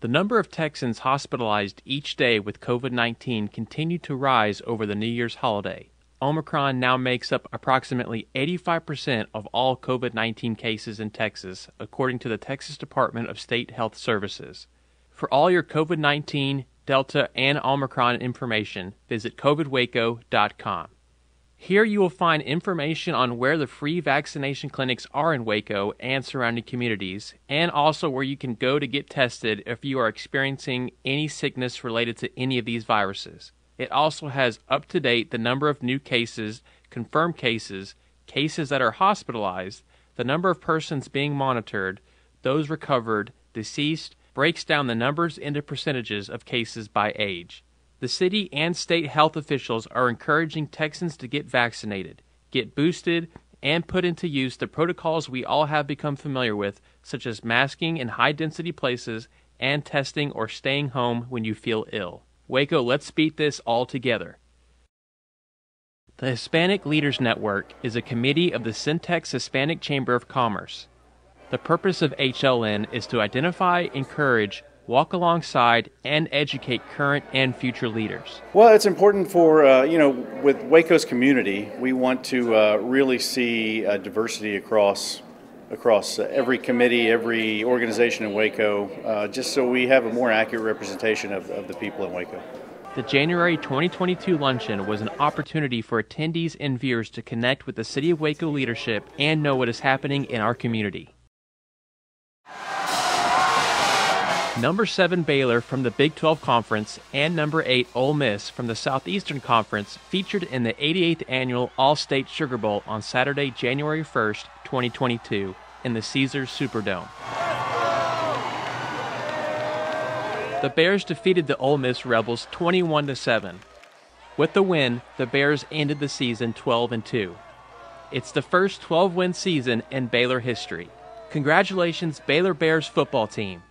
The number of Texans hospitalized each day with COVID 19 continued to rise over the New Year's holiday. Omicron now makes up approximately 85% of all COVID 19 cases in Texas, according to the Texas Department of State Health Services. For all your COVID 19, Delta, and Omicron information, visit covidwaco.com. Here you will find information on where the free vaccination clinics are in Waco and surrounding communities, and also where you can go to get tested if you are experiencing any sickness related to any of these viruses. It also has up to date the number of new cases, confirmed cases, cases that are hospitalized, the number of persons being monitored, those recovered, deceased, breaks down the numbers into percentages of cases by age. The city and state health officials are encouraging Texans to get vaccinated, get boosted, and put into use the protocols we all have become familiar with, such as masking in high density places and testing or staying home when you feel ill. Waco, let's beat this all together. The Hispanic Leaders Network is a committee of the Syntex Hispanic Chamber of Commerce. The purpose of HLN is to identify, encourage, walk alongside and educate current and future leaders? Well, it's important for, uh, you know, with Waco's community, we want to uh, really see uh, diversity across across every committee, every organization in Waco, uh, just so we have a more accurate representation of, of the people in Waco. The January 2022 luncheon was an opportunity for attendees and viewers to connect with the City of Waco leadership and know what is happening in our community. number 7 Baylor from the Big 12 Conference and number 8 Ole Miss from the Southeastern Conference featured in the 88th annual All-State Sugar Bowl on Saturday, January 1st, 2022 in the Caesars Superdome. The Bears defeated the Ole Miss Rebels 21 7. With the win, the Bears ended the season 12 and 2. It's the first 12-win season in Baylor history. Congratulations Baylor Bears football team.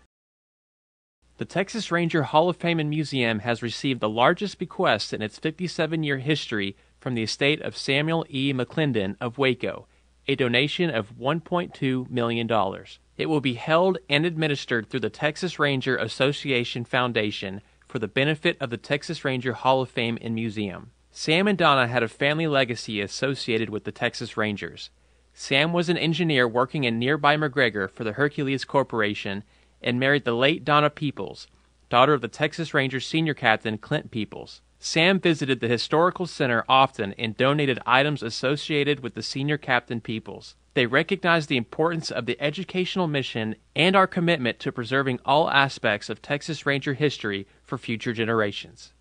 The Texas Ranger Hall of Fame and Museum has received the largest bequest in its 57 year history from the estate of Samuel E. McClendon of Waco, a donation of $1.2 million. It will be held and administered through the Texas Ranger Association Foundation for the benefit of the Texas Ranger Hall of Fame and Museum. Sam and Donna had a family legacy associated with the Texas Rangers. Sam was an engineer working in nearby McGregor for the Hercules Corporation and married the late Donna Peoples, daughter of the Texas Rangers senior captain Clint Peoples. Sam visited the historical center often and donated items associated with the senior captain Peoples. They recognized the importance of the educational mission and our commitment to preserving all aspects of Texas Ranger history for future generations.